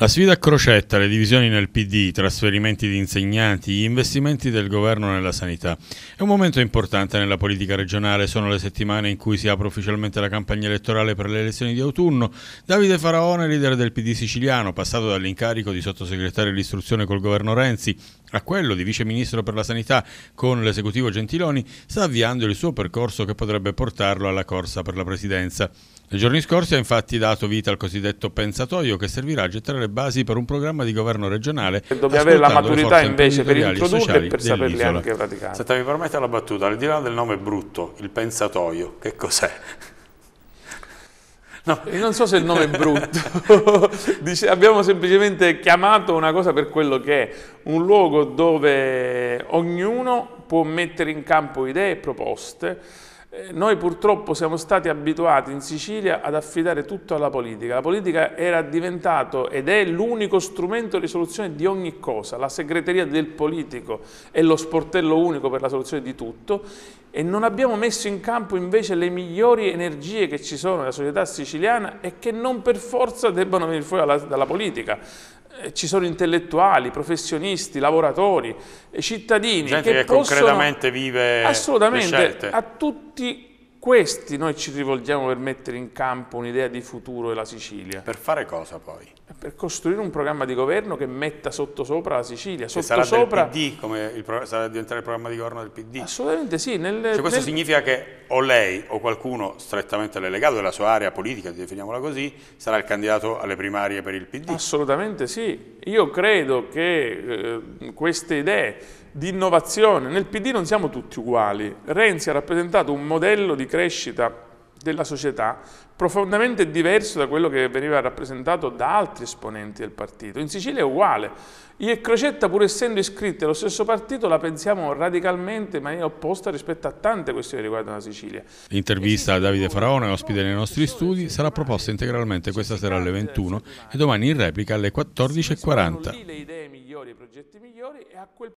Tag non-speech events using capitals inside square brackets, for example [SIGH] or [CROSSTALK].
La sfida a crocetta, le divisioni nel PD, i trasferimenti di insegnanti, gli investimenti del governo nella sanità. È un momento importante nella politica regionale, sono le settimane in cui si apre ufficialmente la campagna elettorale per le elezioni di autunno. Davide Faraone, leader del PD siciliano, passato dall'incarico di sottosegretario di istruzione col governo Renzi, a quello di Vice Ministro per la Sanità con l'esecutivo Gentiloni sta avviando il suo percorso che potrebbe portarlo alla corsa per la Presidenza. Nei giorni scorsi ha infatti dato vita al cosiddetto pensatoio che servirà a gettare le basi per un programma di governo regionale. Dobbiamo avere la maturità invece per introdurre e per saperli anche praticare. Se mi permette la battuta, al di là del nome brutto, il pensatoio, che cos'è? No, io non so se il nome è brutto. [LAUGHS] Dice, abbiamo semplicemente chiamato una cosa per quello che è un luogo dove ognuno può mettere in campo idee e proposte eh, noi purtroppo siamo stati abituati in Sicilia ad affidare tutto alla politica. La politica era diventato ed è l'unico strumento di soluzione di ogni cosa. La segreteria del politico è lo sportello unico per la soluzione di tutto e non abbiamo messo in campo invece le migliori energie che ci sono nella società siciliana e che non per forza debbano venire fuori dalla, dalla politica. Eh, ci sono intellettuali, professionisti, lavoratori, cittadini Gente che, che possono, concretamente vive assolutamente a tutti questi noi ci rivolgiamo per mettere in campo un'idea di futuro della Sicilia. Per fare cosa poi? per costruire un programma di governo che metta sottosopra la Sicilia. Sotto sarà sopra... PD, il, sarà diventare il programma di governo del PD? Assolutamente sì. Nel, cioè questo nel... significa che o lei o qualcuno strettamente legato alla sua area politica, definiamola così, sarà il candidato alle primarie per il PD? Assolutamente sì. Io credo che eh, queste idee di innovazione, nel PD non siamo tutti uguali. Renzi ha rappresentato un modello di crescita della società profondamente diverso da quello che veniva rappresentato da altri esponenti del partito. In Sicilia è uguale. Io e Crocetta, pur essendo iscritti allo stesso partito, la pensiamo radicalmente in maniera opposta rispetto a tante questioni riguardanti la Sicilia. L'intervista a Davide Faraone, ospite nei nostri studi, sarà proposta integralmente questa sera alle 21 e domani in replica alle 14.40.